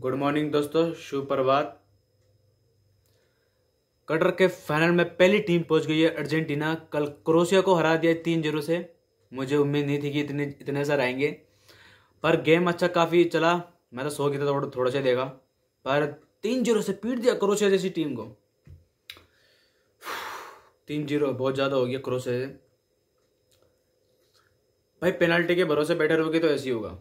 good morning दोस्तों शुभ प्रभात cutter के final में पहली टीम पहुंच गई है अर्जेंटीना कल क्रोशिया को हरा दिया तीन जीरो से मुझे उम्मीद नहीं थी कि इतने इतने सर आएंगे पर गेम अच्छा काफ़ी चला मैं तो सो गया था थोड़ा सा देगा पर तीन जीरो से पीट दिया क्रोशिया जैसी टीम को तीन जीरो बहुत ज़्यादा हो गया क्रोशिया से भाई पेनल्टी के भरोसे बैटर होगी तो ऐसे ही होगा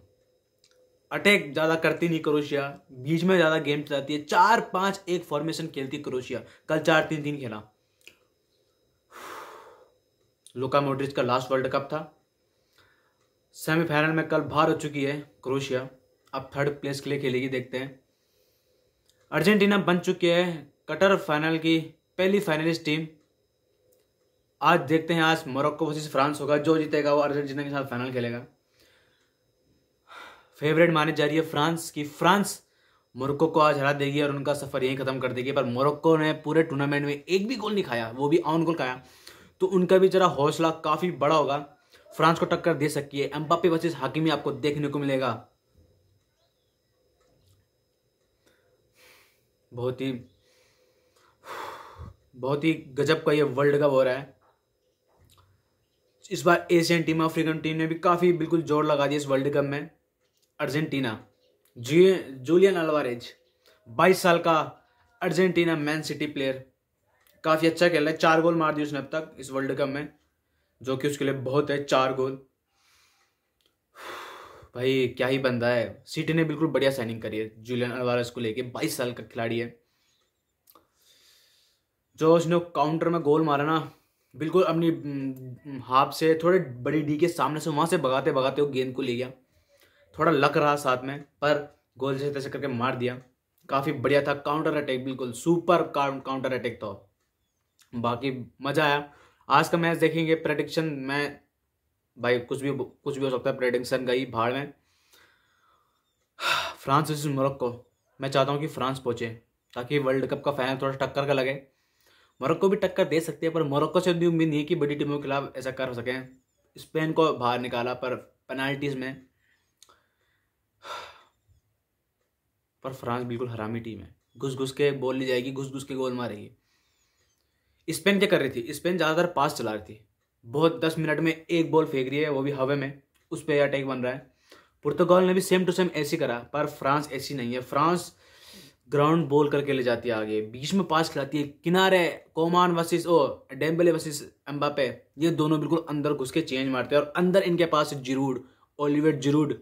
अटैक ज़्यादा करती नहीं क्रोशिया बीच में ज़्यादा गेम चलाती है चार पाँच एक फॉर्मेशन खेलती क्रोशिया कल चार तीन तीन खेला लुका मोड्रिज का लास्ट वर्ल्ड कप था सेमीफाइनल में कल बाहर हो चुकी है क्रोशिया अब थर्ड प्लेस के लिए खेलेगी देखते हैं अर्जेंटीना बन चुकी है कटर फाइनल की पहली फाइनलिस्ट टीम आज देखते हैं आज मोरक्को वर्सेस फ्रांस होगा जो जीतेगा वो अर्जेंटीना के साथ फाइनल खेलेगा फेवरेट मानी जा रही है फ्रांस की फ्रांस मोरक्को को आज हरा देगी और उनका सफर यहीं खत्म कर देगी पर मोरक्को ने पूरे टूर्नामेंट में एक भी गोल नहीं खाया वो भी ऑन गोल खाया तो उनका भी जरा हौसला काफ़ी बड़ा होगा फ्रांस को टक्कर दे सकती है एम्बापे वर्सेज हाकिमी आपको देखने को मिलेगा बहुत ही बहुत ही गजब का ये वर्ल्ड कप हो रहा है इस बार एशियन टीम अफ्रीकन टीम ने भी काफ़ी बिल्कुल जोर लगा दिया इस वर्ल्ड कप में अर्जेंटीना जूलियन अलवारेज 22 साल का अर्जेंटीना मैन सिटी प्लेयर काफ़ी अच्छा खेल रहा है चार गोल मार दिए उसने अब तक इस वर्ल्ड कप में जो कि उसके लिए बहुत है चार गोल भाई क्या ही बंदा है सिटी ने बिल्कुल बढ़िया साइनिंग करी है जूलियन अलवारेज को लेके 22 साल का खिलाड़ी है जो उसने काउंटर में गोल मारा ना बिल्कुल अपनी हम्म, हाफ से थोड़े बड़ी डी के सामने से वहां से भगाते भगाते वो गेंद को ले गया थोड़ा लक रहा साथ में पर गोल जैसे तैसे करके मार दिया काफ़ी बढ़िया था काउंटर अटैक बिल्कुल सुपर काउंटर अटैक था बाकी मज़ा आया आज का मैच देखेंगे प्रडिक्शन में भाई कुछ भी कुछ भी हो सकता है प्रेडिक्शन गई भाड़ में फ्रांस वर्सेज मोरक्को मैं चाहता हूँ कि फ्रांस पहुँचे ताकि वर्ल्ड कप का फाइनल थोड़ा टक्कर का लगे मोरक्को भी टक्कर दे सकती है पर मोरक्को से भी उम्मीद नहीं है कि बड़ी टीमों के खिलाफ ऐसा कर सकें स्पेन को बाहर निकाला पर पेनाल्टीज में पर फ्रांस बिल्कुल हरामी टीम है घुस घुस के बॉल ली जाएगी घुस घुस के गोल मारेगी स्पेन क्या कर रही थी स्पेन ज़्यादातर पास चला रही थी बहुत दस मिनट में एक बॉल फेंक रही है वो भी हवा में उस पर अटैक बन रहा है पुर्तगाल ने भी सेम टू सेम ऐसी करा पर फ्रांस ऐसी नहीं है फ्रांस ग्राउंड बॉल करके ले जाती है आगे बीच में पास खिलाती है किनारे कोमान वर्सेस ओ डेम्बले वर्सेस एम्बापे ये दोनों बिल्कुल अंदर घुस के चेंज मारते हैं और अंदर इनके पास जिरूड ओलिवेट जिरूड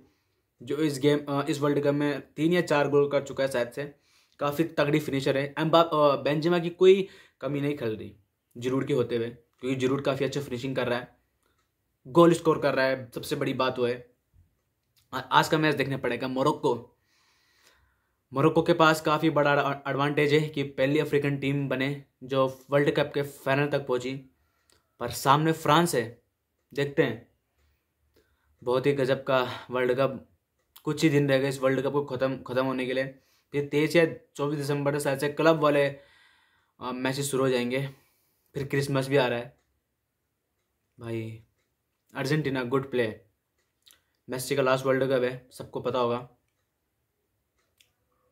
जो इस गेम इस वर्ल्ड कप में तीन या चार गोल कर चुका है शायद से काफ़ी तगड़ी फिनिशर है एम बेंजिमा की कोई कमी नहीं खल रही जरूर के होते हुए क्योंकि जरूर काफ़ी अच्छा फिनिशिंग कर रहा है गोल स्कोर कर रहा है सबसे बड़ी बात वो है आज का मैच देखना पड़ेगा मोरक्को मोरक्को के पास काफ़ी बड़ा एडवांटेज है कि पहली अफ्रीकन टीम बने जो वर्ल्ड कप के फाइनल तक पहुंची पर सामने फ्रांस है देखते हैं बहुत ही गजब का वर्ल्ड कप कुछ ही दिन रह गए इस वर्ल्ड कप को खत्म खत्म होने के लिए फिर तेईस या चौबीस दिसंबर से ऐसे से क्लब वाले मैचेस शुरू हो जाएंगे फिर क्रिसमस भी आ रहा है भाई अर्जेंटीना गुड प्ले मेस्सी का लास्ट वर्ल्ड कप है सबको पता होगा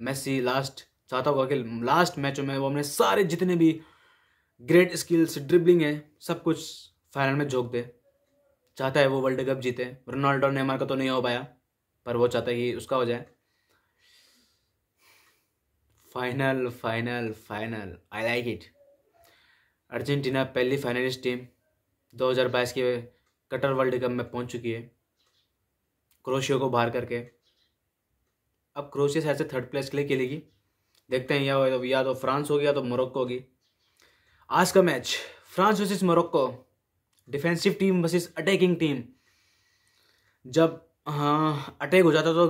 मेस्सी लास्ट चाहता होगा कि लास्ट मैचों में वो अपने सारे जितने भी ग्रेट स्किल्स ड्रिबलिंग है सब कुछ फाइनल में झोंक दे चाहता है वो वर्ल्ड कप जीते रोनाल्डो नेमार का तो नहीं हो पाया पर वो चाहता है कि उसका हो जाए final final final I like it Argentina पहली फाइनलिस्ट टीम 2022 के कटर वर्ल्ड कप में पहुंच चुकी है क्रोशिया को बाहर करके अब क्रोशिया शायद से थर्ड प्लेस के लिए खेलेगी देखते हैं या तो या तो फ्रांस होगी या तो मोरक्को होगी आज का match France versus Morocco defensive team versus attacking team जब हाँ अटैक हो जाता तो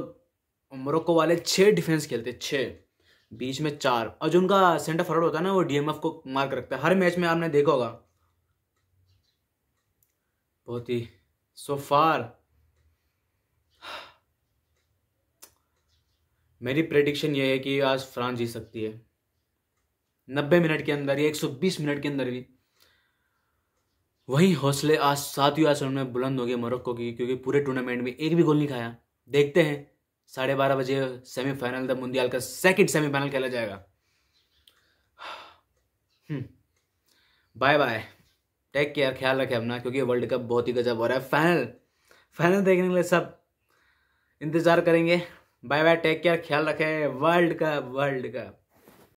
मोरक्को वाले छः डिफेंस खेलते छः बीच में चार और जो उनका सेंटर फॉरवर्ड होता है ना वो डीएमएफ को मार कर रखता है हर मैच में आपने देखा होगा बहुत ही सो फार मेरी प्रेडिक्शन ये है कि आज फ्रांस जीत सकती है नब्बे मिनट के अंदर या बीस मिनट के अंदर भी वही हौसले आज सातवीं आसन में बुलंद हो गए मोरक्को की क्योंकि पूरे टूर्नामेंट में एक भी गोल नहीं खाया देखते हैं साढ़े बारह बजे सेमीफाइनल द मुंदियाल का सेकंड सेमीफाइनल खेला जाएगा बाय बाय टेक केयर ख्याल रखें अपना क्योंकि वर्ल्ड कप बहुत ही गजब हो रहा है फाइनल फाइनल देखने के लिए सब इंतज़ार करेंगे बाय बाय टेक केयर ख्याल रखें वर्ल्ड कप वर्ल्ड कप